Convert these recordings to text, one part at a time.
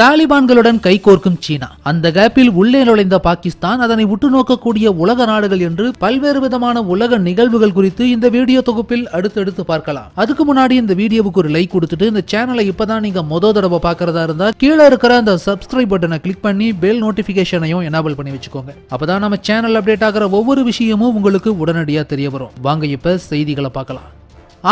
தாலிபான்களுடன் கைகோர்க்கும் சீனா அந்த கேப்பில் உள்ளே நுழைந்த பாகிஸ்தான் அதனை உற்று நோக்கக்கூடிய உலக நாடுகள் என்று பல்வேறு விதமான உலக நிகழ்வுகள் குறித்து இந்த வீடியோ தொகுப்பில் அடுத்தடுத்து பார்க்கலாம் அதுக்கு முன்னாடி இந்த வீடியோவுக்கு ஒரு லைக் கொடுத்துட்டு இந்த சேனலை இப்பதான் நீங்க மொத தடவை பாக்குறதா இருந்தா கீழே இருக்கிற அந்த சப்ஸ்கிரைப் பட்டனை கிளிக் பண்ணி பெல் நோட்டிபிகேஷனையும் எனபிள் பண்ணி வச்சுக்கோங்க அப்பதான் நம்ம சேனல் அப்டேட் ஆகிற ஒவ்வொரு விஷயமும் உங்களுக்கு உடனடியா தெரிய வரும் வாங்க இப்ப செய்திகளை பார்க்கலாம்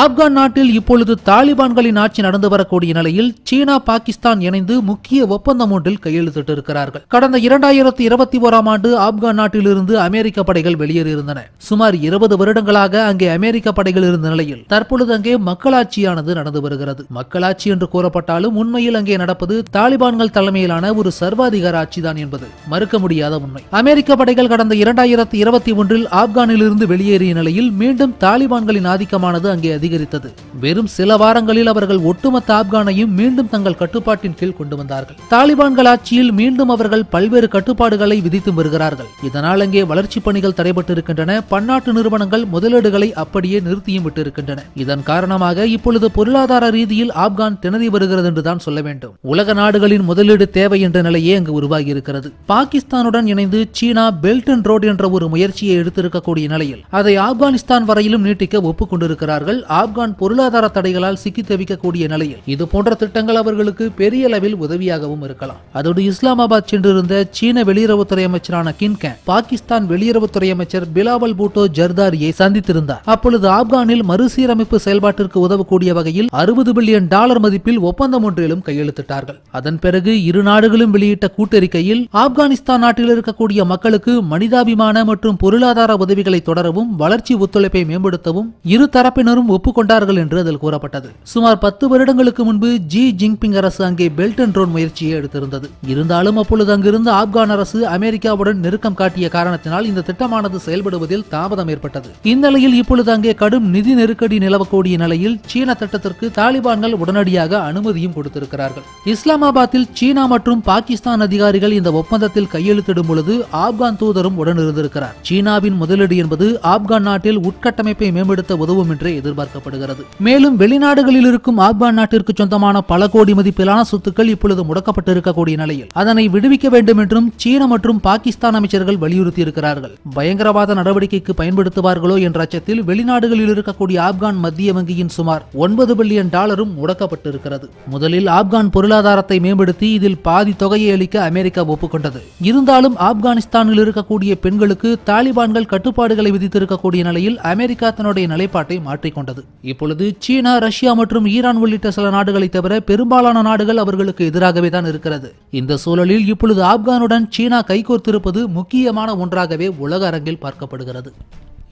ஆப்கான் நாட்டில் இப்பொழுது தாலிபான்களின் ஆட்சி நடந்து வரக்கூடிய நிலையில் சீனா பாகிஸ்தான் இணைந்து முக்கிய ஒப்பந்தம் ஒன்றில் கையெழுத்திட்டிருக்கிறார்கள் கடந்த இரண்டாயிரத்தி இருபத்தி ஓராம் ஆண்டு ஆப்கான் நாட்டிலிருந்து அமெரிக்க படைகள் வெளியேறியிருந்தன சுமார் இருபது வருடங்களாக அங்கே அமெரிக்க படைகள் இருந்த நிலையில் தற்பொழுது அங்கே மக்களாட்சியானது நடந்து வருகிறது மக்களாட்சி என்று கூறப்பட்டாலும் உண்மையில் அங்கே நடப்பது தாலிபான்கள் தலைமையிலான ஒரு சர்வாதிகார ஆட்சிதான் என்பது மறுக்க முடியாத உண்மை அமெரிக்க படைகள் கடந்த இரண்டாயிரத்தி இருபத்தி ஒன்றில் ஆப்கானிலிருந்து வெளியேறிய நிலையில் மீண்டும் தாலிபான்களின் ஆதிக்கமானது அங்கே அதிகரித்தது வெறும் சில வாரங்களில் அவர்கள் ஒட்டுமொத்த ஆப்கானையும் மீண்டும் தங்கள் கட்டுப்பாட்டின் கீழ் கொண்டு வந்தார்கள் தாலிபான்கள் ஆட்சியில் மீண்டும் அவர்கள் பல்வேறு கட்டுப்பாடுகளை விதித்து வருகிறார்கள் இதனால் அங்கே வளர்ச்சி பணிகள் தடைபட்டிருக்கின்றன பன்னாட்டு நிறுவனங்கள் முதலீடுகளை அப்படியே நிறுத்தியும் விட்டிருக்கின்றன இதன் காரணமாக இப்பொழுது பொருளாதார ரீதியில் ஆப்கான் திணறி வருகிறது என்றுதான் சொல்ல வேண்டும் உலக நாடுகளின் முதலீடு தேவை என்ற நிலையே அங்கு உருவாகியிருக்கிறது பாகிஸ்தானுடன் இணைந்து சீனா பெல்ட் அண்ட் ரோடு என்ற ஒரு முயற்சியை எடுத்திருக்கக்கூடிய நிலையில் அதை ஆப்கானிஸ்தான் வரையிலும் நீட்டிக்க ஒப்புக்கொண்டிருக்கிறார்கள் ஆப்கான் பொருளாதார தடைகளால் சிக்கி தவிக்கக்கூடிய நிலையில் இது போன்ற திட்டங்கள் அவர்களுக்கு பெரிய அளவில் உதவியாகவும் இருக்கலாம் அதோடு இஸ்லாமாபாத் சென்றிருந்த சீன வெளியுறவுத்துறை அமைச்சரான கின்கே பாகிஸ்தான் வெளியுறவுத்துறை அமைச்சர் பிலாவல் பூட்டோ ஜர்தாரியை சந்தித்திருந்தார் அப்பொழுது ஆப்கானில் மறுசீரமைப்பு செயல்பாட்டிற்கு உதவக்கூடிய வகையில் அறுபது பில்லியன் டாலர் மதிப்பில் ஒப்பந்தம் ஒன்றிலும் கையெழுத்திட்டார்கள் அதன் பிறகு இரு நாடுகளும் வெளியிட்ட கூட்டறிக்கையில் ஆப்கானிஸ்தான் நாட்டில் இருக்கக்கூடிய மக்களுக்கு மனிதாபிமான மற்றும் பொருளாதார உதவிகளை தொடரவும் வளர்ச்சி ஒத்துழைப்பை மேம்படுத்தவும் இரு தரப்பினரும் ஒப்புக்கொண்டார்கள் என்று அதில் கூறப்பட்டது சுமார் பத்து வருடங்களுக்கு முன்பு ஜி ஜிங்பிங் அரசு அங்கே பெல்ட் அண்ட் ரோட் முயற்சியை எடுத்திருந்தது இருந்தாலும் அப்பொழுது அங்கிருந்த ஆப்கான் அரசு அமெரிக்காவுடன் நெருக்கம் காட்டிய காரணத்தினால் இந்த திட்டமானது செயல்படுவதில் தாமதம் ஏற்பட்டது இந்நிலையில் இப்பொழுது அங்கே கடும் நிதி நெருக்கடி நிலவக்கூடிய நிலையில் சீன திட்டத்திற்கு தாலிபான்கள் உடனடியாக அனுமதியும் கொடுத்திருக்கிறார்கள் இஸ்லாமாபாத்தில் சீனா மற்றும் பாகிஸ்தான் அதிகாரிகள் இந்த ஒப்பந்தத்தில் கையெழுத்திடும் பொழுது ஆப்கான் தூதரும் உடனிருந்திருக்கிறார் சீனாவின் முதலீடு என்பது ஆப்கான் நாட்டில் உட்கட்டமைப்பை மேம்படுத்த உதவும் என்றே எதிர்பார்க்கிறார் எதிர்பார்க்கப்படுகிறது மேலும் வெளிநாடுகளில் இருக்கும் ஆப்கான் நாட்டிற்கு சொந்தமான பல கோடி மதிப்பிலான சொத்துக்கள் இப்பொழுது முடக்கப்பட்டு இருக்கக்கூடிய நிலையில் அதனை விடுவிக்க வேண்டும் என்றும் சீன மற்றும் பாகிஸ்தான் அமைச்சர்கள் வலியுறுத்தி இருக்கிறார்கள் பயங்கரவாத நடவடிக்கைக்கு பயன்படுத்துவார்களோ என்ற அச்சத்தில் வெளிநாடுகளில் இருக்கக்கூடிய ஆப்கான் மத்திய வங்கியின் சுமார் ஒன்பது பில்லியன் டாலரும் முடக்கப்பட்டிருக்கிறது முதலில் ஆப்கான் பொருளாதாரத்தை மேம்படுத்தி இதில் பாதி தொகையை அளிக்க அமெரிக்கா ஒப்புக்கொண்டது இருந்தாலும் ஆப்கானிஸ்தானில் இருக்கக்கூடிய பெண்களுக்கு தாலிபான்கள் கட்டுப்பாடுகளை விதித்திருக்கக்கூடிய நிலையில் அமெரிக்கா தன்னுடைய நிலைப்பாட்டை மாற்றிக்கொண்டது கொண்டது இப்பொழுது சீனா ரஷ்யா மற்றும் ஈரான் உள்ளிட்ட சில நாடுகளை தவிர பெரும்பாலான நாடுகள் அவர்களுக்கு எதிராகவே தான் இருக்கிறது இந்த சூழலில் இப்பொழுது ஆப்கானுடன் சீனா கைகோர்த்திருப்பது முக்கியமான ஒன்றாகவே உலக அரங்கில் பார்க்கப்படுகிறது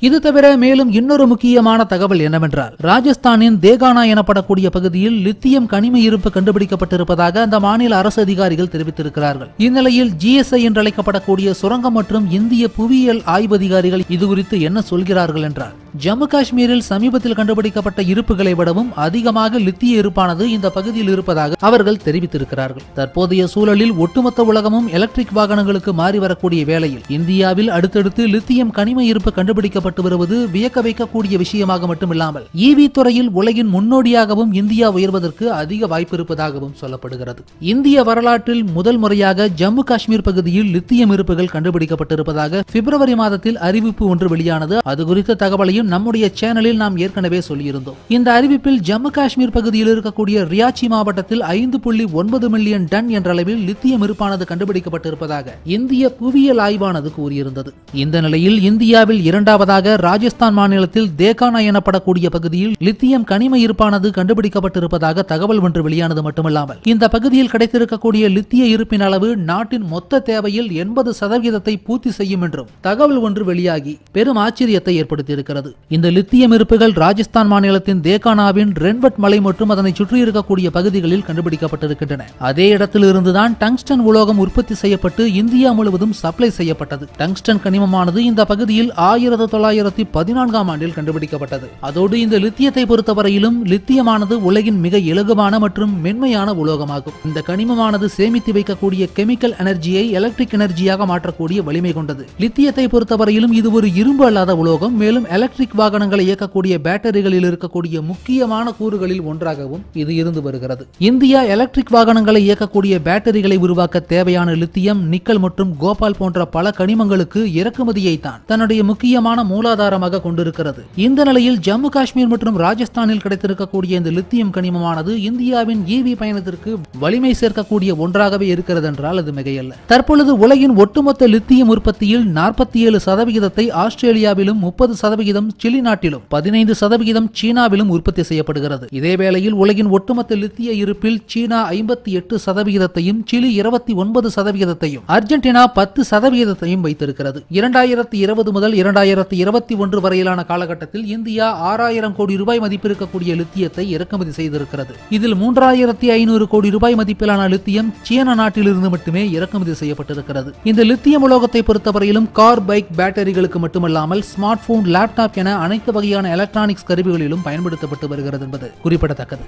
இது தவிர மேலும் இன்னொரு முக்கியமான தகவல் என்னவென்றால் ராஜஸ்தானின் தேகானா எனப்படக்கூடிய பகுதியில் லித்தியம் கனிம இருப்பு கண்டுபிடிக்கப்பட்டிருப்பதாக அந்த மாநில அரசு அதிகாரிகள் தெரிவித்திருக்கிறார்கள் இந்நிலையில் ஜிஎஸ்ஐ என்று அழைக்கப்படக்கூடிய சுரங்கம் மற்றும் இந்திய புவியியல் ஆய்வு அதிகாரிகள் இது குறித்து என்ன சொல்கிறார்கள் என்றால் ஜம்மு காஷ்மீரில் சமீபத்தில் கண்டுபிடிக்கப்பட்ட இருப்புகளை விடவும் அதிகமாக லித்திய இருப்பானது இந்த பகுதியில் இருப்பதாக அவர்கள் தெரிவித்திருக்கிறார்கள் தற்போதைய சூழலில் ஒட்டுமொத்த உலகமும் எலக்ட்ரிக் வாகனங்களுக்கு மாறி வரக்கூடிய வேளையில் இந்தியாவில் அடுத்தடுத்து லித்தியம் கனிம இருப்பு கண்டுபிடிக்கப்பட்டு வருவது வியக்க வைக்கக்கூடிய விஷயமாக மட்டுமில்லாமல் இவி e துறையில் உலகின் முன்னோடியாகவும் இந்தியா உயர்வதற்கு அதிக வாய்ப்பு இருப்பதாகவும் சொல்லப்படுகிறது இந்திய வரலாற்றில் முதல் முறையாக ஜம்மு காஷ்மீர் பகுதியில் லித்தியம் இருப்புகள் கண்டுபிடிக்கப்பட்டிருப்பதாக பிப்ரவரி மாதத்தில் அறிவிப்பு ஒன்று வெளியானது அது குறித்த தகவலையும் பற்றியும் நம்முடைய சேனலில் நாம் ஏற்கனவே சொல்லியிருந்தோம் இந்த அறிவிப்பில் ஜம்மு காஷ்மீர் பகுதியில் இருக்கக்கூடிய ரியாச்சி மாவட்டத்தில் ஐந்து புள்ளி ஒன்பது மில்லியன் டன் என்ற அளவில் லித்தியம் இருப்பானது கண்டுபிடிக்கப்பட்டிருப்பதாக இந்திய புவியியல் ஆய்வானது கூறியிருந்தது இந்த நிலையில் இந்தியாவில் இரண்டாவதாக ராஜஸ்தான் மாநிலத்தில் தேகானா எனப்படக்கூடிய பகுதியில் லித்தியம் கனிம இருப்பானது கண்டுபிடிக்கப்பட்டிருப்பதாக தகவல் ஒன்று வெளியானது மட்டுமல்லாமல் இந்த பகுதியில் கிடைத்திருக்கக்கூடிய லித்திய இருப்பின் அளவு நாட்டின் மொத்த தேவையில் எண்பது சதவீதத்தை பூர்த்தி செய்யும் என்றும் தகவல் ஒன்று வெளியாகி பெரும் ஆச்சரியத்தை ஏற்படுத்தியிருக்கிறது இந்த லித்தியம் இருப்புகள் ராஜஸ்தான் மாநிலத்தின் தேகானாவின் ரென்வட் மலை மற்றும் அதனை சுற்றி இருக்கக்கூடிய பகுதிகளில் கண்டுபிடிக்கப்பட்டிருக்கின்றன அதே இடத்தில் இருந்துதான் டங்ஸ்டன் உலோகம் உற்பத்தி செய்யப்பட்டு இந்தியா முழுவதும் சப்ளை செய்யப்பட்டது டங்ஸ்டன் கனிமமானது இந்த பகுதியில் ஆயிரத்தி தொள்ளாயிரத்தி பதினான்காம் ஆண்டில் கண்டுபிடிக்கப்பட்டது அதோடு இந்த லித்தியத்தை பொறுத்தவரையிலும் லித்தியமானது உலகின் மிக இலகுவான மற்றும் மென்மையான உலோகமாகும் இந்த கனிமமானது சேமித்து வைக்கக்கூடிய கெமிக்கல் எனர்ஜியை எலக்ட்ரிக் எனர்ஜியாக மாற்றக்கூடிய வலிமை கொண்டது லித்தியத்தை பொறுத்தவரையிலும் இது ஒரு இரும்பு அல்லாத உலோகம் மேலும் எலக்ட்ரிக் எலக்ட்ரிக் வாகனங்களை இயக்கக்கூடிய பேட்டரிகளில் இருக்கக்கூடிய முக்கியமான கூறுகளில் ஒன்றாகவும் இது இருந்து வருகிறது இந்தியா எலக்ட்ரிக் வாகனங்களை இயக்கக்கூடிய பேட்டரிகளை உருவாக்க தேவையான லித்தியம் நிக்கல் மற்றும் கோபால் போன்ற பல கனிமங்களுக்கு இறக்குமதியை தான் தன்னுடைய முக்கியமான மூலாதாரமாக கொண்டிருக்கிறது இந்த நிலையில் ஜம்மு காஷ்மீர் மற்றும் ராஜஸ்தானில் கிடைத்திருக்கக்கூடிய இந்த லித்தியம் கனிமமானது இந்தியாவின் ஈவி பயணத்திற்கு வலிமை சேர்க்கக்கூடிய ஒன்றாகவே இருக்கிறது என்றால் அது மிகையல்ல தற்பொழுது உலகின் ஒட்டுமொத்த லித்தியம் உற்பத்தியில் நாற்பத்தி ஏழு சதவிகிதத்தை ஆஸ்திரேலியாவிலும் முப்பது சதவிகிதம் சிலி நாட்டிலும் பதினைந்து சதவிகிதம் சீனாவிலும் உற்பத்தி செய்யப்படுகிறது இதேவேளையில் உலகின் ஒட்டுமொத்த லித்திய இருப்பில் சீனா ஐம்பத்தி எட்டு சதவிகிதத்தையும் சிலி இருபத்தி ஒன்பது சதவிகிதத்தையும் அர்ஜென்டினா பத்து சதவிகிதத்தையும் வைத்திருக்கிறது இரண்டாயிரத்தி இருபது முதல் இரண்டாயிரத்தி இருபத்தி ஒன்று வரையிலான காலகட்டத்தில் இந்தியா ஆறாயிரம் கோடி ரூபாய் மதிப்பிருக்கக்கூடிய லித்தியத்தை இறக்குமதி செய்திருக்கிறது இதில் மூன்றாயிரத்தி ஐநூறு கோடி ரூபாய் மதிப்பிலான லித்தியம் சீன நாட்டிலிருந்து மட்டுமே இறக்குமதி செய்யப்பட்டிருக்கிறது இந்த லித்தியம் உலோகத்தை பொறுத்தவரையிலும் கார் பைக் பேட்டரிகளுக்கு மட்டுமல்லாமல் ஸ்மார்ட் போன் லேப்டாப் என அனைத்து வகையான எலக்ட்ரானிக்ஸ் கருவிகளிலும் பயன்படுத்தப்பட்டு வருகிறது என்பது குறிப்பிடத்தக்கது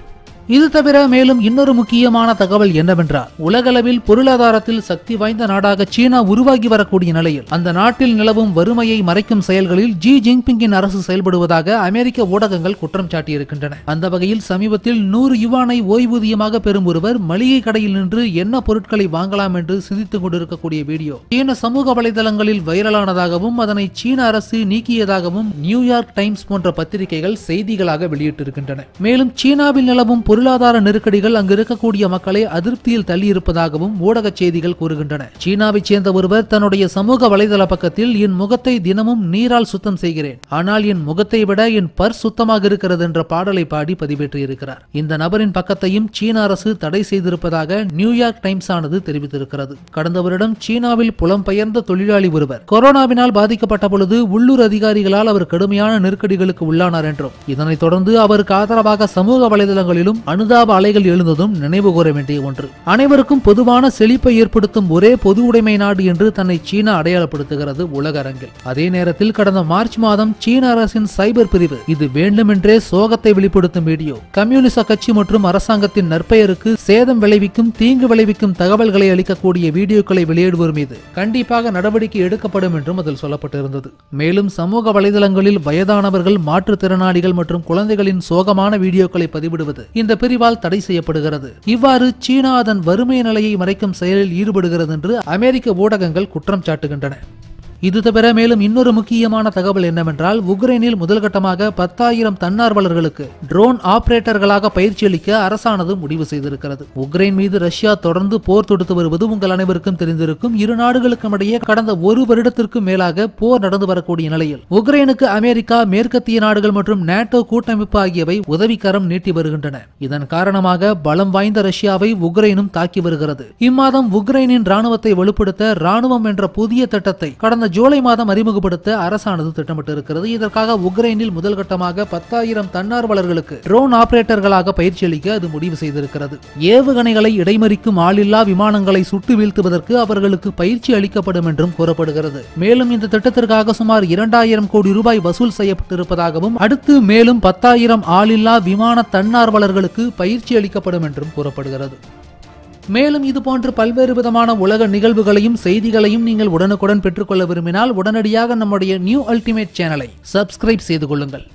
இது தவிர மேலும் இன்னொரு முக்கியமான தகவல் என்னவென்றால் உலகளவில் பொருளாதாரத்தில் சக்தி வாய்ந்த நாடாக சீனா உருவாகி வரக்கூடிய நிலையில் அந்த நாட்டில் நிலவும் வறுமையை மறைக்கும் செயல்களில் ஜி ஜின்பிங்கின் அரசு செயல்படுவதாக அமெரிக்க ஊடகங்கள் குற்றம் சாட்டியிருக்கின்றன அந்த வகையில் சமீபத்தில் நூறு யுவானை ஓய்வூதியமாக பெறும் ஒருவர் மளிகை கடையில் நின்று என்ன பொருட்களை வாங்கலாம் என்று சிந்தித்துக் கொண்டிருக்கக்கூடிய வீடியோ சீன சமூக வலைதளங்களில் வைரலானதாகவும் அதனை சீன அரசு நீக்கியதாகவும் நியூயார்க் டைம்ஸ் போன்ற பத்திரிகைகள் செய்திகளாக வெளியிட்டிருக்கின்றன மேலும் சீனாவில் நிலவும் பொருளாதார நெருக்கடிகள் அங்கு இருக்கக்கூடிய மக்களை அதிருப்தியில் தள்ளியிருப்பதாகவும் ஊடக செய்திகள் கூறுகின்றன சீனாவைச் சேர்ந்த ஒருவர் தன்னுடைய சமூக வலைதள பக்கத்தில் என் முகத்தை தினமும் நீரால் சுத்தம் செய்கிறேன் ஆனால் என் முகத்தை விட என் பர் சுத்தமாக இருக்கிறது என்ற பாடலை பாடி பதிவேற்றியிருக்கிறார் இந்த நபரின் பக்கத்தையும் சீன அரசு தடை செய்திருப்பதாக நியூயார்க் டைம்ஸ் ஆனது தெரிவித்திருக்கிறது கடந்த வருடம் சீனாவில் புலம்பெயர்ந்த தொழிலாளி ஒருவர் கொரோனாவினால் பாதிக்கப்பட்ட பொழுது உள்ளூர் அதிகாரிகளால் அவர் கடுமையான நெருக்கடிகளுக்கு உள்ளானார் என்றும் இதனைத் தொடர்ந்து அவருக்கு ஆதரவாக சமூக வலைதளங்களிலும் அனுதாப அலைகள் எழுந்ததும் நினைவு கூற வேண்டிய ஒன்று அனைவருக்கும் பொதுவான செழிப்பை ஏற்படுத்தும் ஒரே பொது உடைமை நாடு என்று தன்னை சீனா அடையாளப்படுத்துகிறது உலக அரங்கில் அதே நேரத்தில் கடந்த மார்ச் மாதம் சீன அரசின் சைபர் பிரிவு இது வேண்டுமென்றே சோகத்தை வெளிப்படுத்தும் வீடியோ கம்யூனிச கட்சி மற்றும் அரசாங்கத்தின் நற்பெயருக்கு சேதம் விளைவிக்கும் தீங்கு விளைவிக்கும் தகவல்களை அளிக்கக்கூடிய வீடியோக்களை வெளியிடுவோர் மீது கண்டிப்பாக நடவடிக்கை எடுக்கப்படும் என்றும் அதில் சொல்லப்பட்டிருந்தது மேலும் சமூக வலைதளங்களில் வயதானவர்கள் மாற்றுத்திறனாளிகள் மற்றும் குழந்தைகளின் சோகமான வீடியோக்களை பதிவிடுவது இந்த பிரிவால் தடை செய்யப்படுகிறது இவ்வாறு சீனா அதன் வறுமை நிலையை மறைக்கும் செயலில் ஈடுபடுகிறது என்று அமெரிக்க ஊடகங்கள் குற்றம் சாட்டுகின்றன இது தவிர மேலும் இன்னொரு முக்கியமான தகவல் என்னவென்றால் உக்ரைனில் முதல்கட்டமாக பத்தாயிரம் தன்னார்வலர்களுக்கு ட்ரோன் ஆபரேட்டர்களாக பயிற்சியளிக்க அரசானது முடிவு செய்திருக்கிறது உக்ரைன் மீது ரஷ்யா தொடர்ந்து போர் தொடுத்து வருவது உங்கள் அனைவருக்கும் தெரிந்திருக்கும் இரு நாடுகளுக்கும் இடையே கடந்த ஒரு வருடத்திற்கும் மேலாக போர் நடந்து வரக்கூடிய நிலையில் உக்ரைனுக்கு அமெரிக்கா மேற்கத்திய நாடுகள் மற்றும் நேட்டோ கூட்டமைப்பு ஆகியவை உதவிக்கரம் நீட்டி வருகின்றன இதன் காரணமாக பலம் வாய்ந்த ரஷ்யாவை உக்ரைனும் தாக்கி வருகிறது இம்மாதம் உக்ரைனின் ராணுவத்தை வலுப்படுத்த ராணுவம் என்ற புதிய திட்டத்தை கடந்த கடந்த ஜூலை மாதம் அறிமுகப்படுத்த அரசானது திட்டமிட்டு இருக்கிறது இதற்காக உக்ரைனில் முதல் கட்டமாக பத்தாயிரம் தன்னார்வலர்களுக்கு ட்ரோன் ஆபரேட்டர்களாக பயிற்சி அளிக்க அது முடிவு செய்திருக்கிறது ஏவுகணைகளை இடைமறிக்கும் ஆளில்லா விமானங்களை சுட்டு வீழ்த்துவதற்கு அவர்களுக்கு பயிற்சி அளிக்கப்படும் என்றும் கூறப்படுகிறது மேலும் இந்த திட்டத்திற்காக சுமார் இரண்டாயிரம் கோடி ரூபாய் வசூல் செய்யப்பட்டிருப்பதாகவும் அடுத்து மேலும் பத்தாயிரம் ஆளில்லா விமான தன்னார்வலர்களுக்கு பயிற்சி அளிக்கப்படும் என்றும் கூறப்படுகிறது மேலும் இது போன்ற பல்வேறு விதமான உலக நிகழ்வுகளையும் செய்திகளையும் நீங்கள் உடனுக்குடன் பெற்றுக்கொள்ள விரும்பினால் உடனடியாக நம்முடைய நியூ அல்டிமேட் சேனலை சப்ஸ்கிரைப் செய்து கொள்ளுங்கள்